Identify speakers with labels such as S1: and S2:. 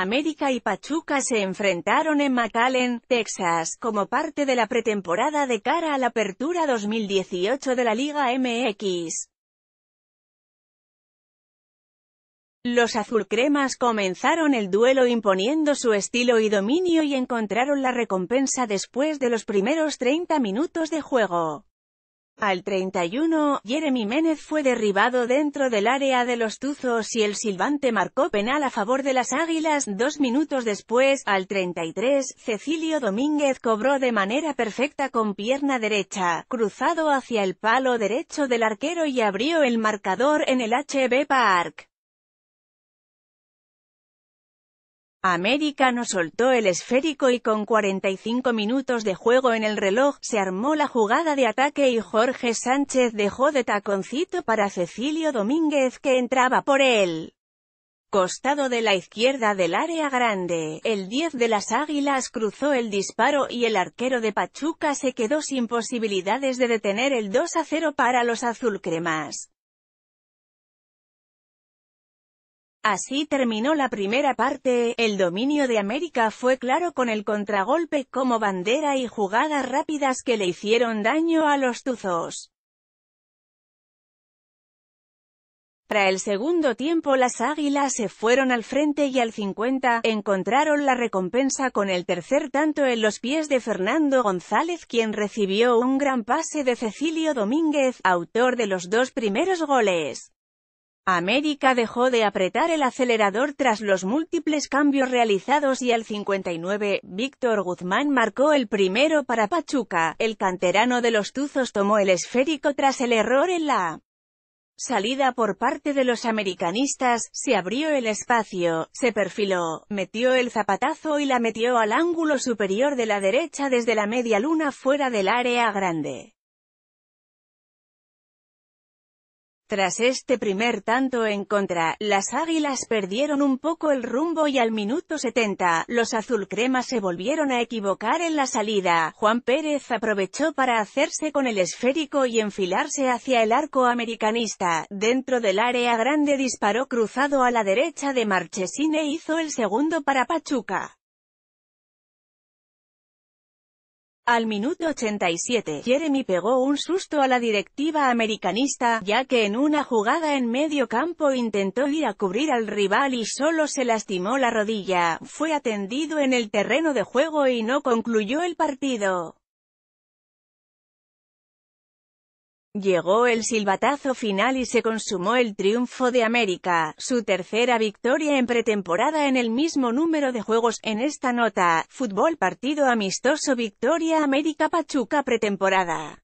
S1: América y Pachuca se enfrentaron en McAllen, Texas, como parte de la pretemporada de cara a la apertura 2018 de la Liga MX. Los azulcremas comenzaron el duelo imponiendo su estilo y dominio y encontraron la recompensa después de los primeros 30 minutos de juego. Al 31, Jeremy Ménez fue derribado dentro del área de los Tuzos y el silbante marcó penal a favor de las Águilas. Dos minutos después, al 33, Cecilio Domínguez cobró de manera perfecta con pierna derecha, cruzado hacia el palo derecho del arquero y abrió el marcador en el HB Park. América no soltó el esférico y con 45 minutos de juego en el reloj, se armó la jugada de ataque y Jorge Sánchez dejó de taconcito para Cecilio Domínguez que entraba por él. Costado de la izquierda del área grande, el 10 de las Águilas cruzó el disparo y el arquero de Pachuca se quedó sin posibilidades de detener el 2 a 0 para los azulcremas. Así terminó la primera parte, el dominio de América fue claro con el contragolpe como bandera y jugadas rápidas que le hicieron daño a los Tuzos. Para el segundo tiempo las Águilas se fueron al frente y al 50, encontraron la recompensa con el tercer tanto en los pies de Fernando González quien recibió un gran pase de Cecilio Domínguez, autor de los dos primeros goles. América dejó de apretar el acelerador tras los múltiples cambios realizados y al 59, Víctor Guzmán marcó el primero para Pachuca. El canterano de los Tuzos tomó el esférico tras el error en la salida por parte de los americanistas, se abrió el espacio, se perfiló, metió el zapatazo y la metió al ángulo superior de la derecha desde la media luna fuera del área grande. Tras este primer tanto en contra, las águilas perdieron un poco el rumbo y al minuto 70, los azulcremas se volvieron a equivocar en la salida. Juan Pérez aprovechó para hacerse con el esférico y enfilarse hacia el arco americanista. Dentro del área grande disparó cruzado a la derecha de Marchesine e hizo el segundo para Pachuca. Al minuto 87, Jeremy pegó un susto a la directiva americanista, ya que en una jugada en medio campo intentó ir a cubrir al rival y solo se lastimó la rodilla, fue atendido en el terreno de juego y no concluyó el partido. Llegó el silbatazo final y se consumó el triunfo de América, su tercera victoria en pretemporada en el mismo número de juegos. En esta nota, fútbol partido amistoso Victoria América Pachuca pretemporada.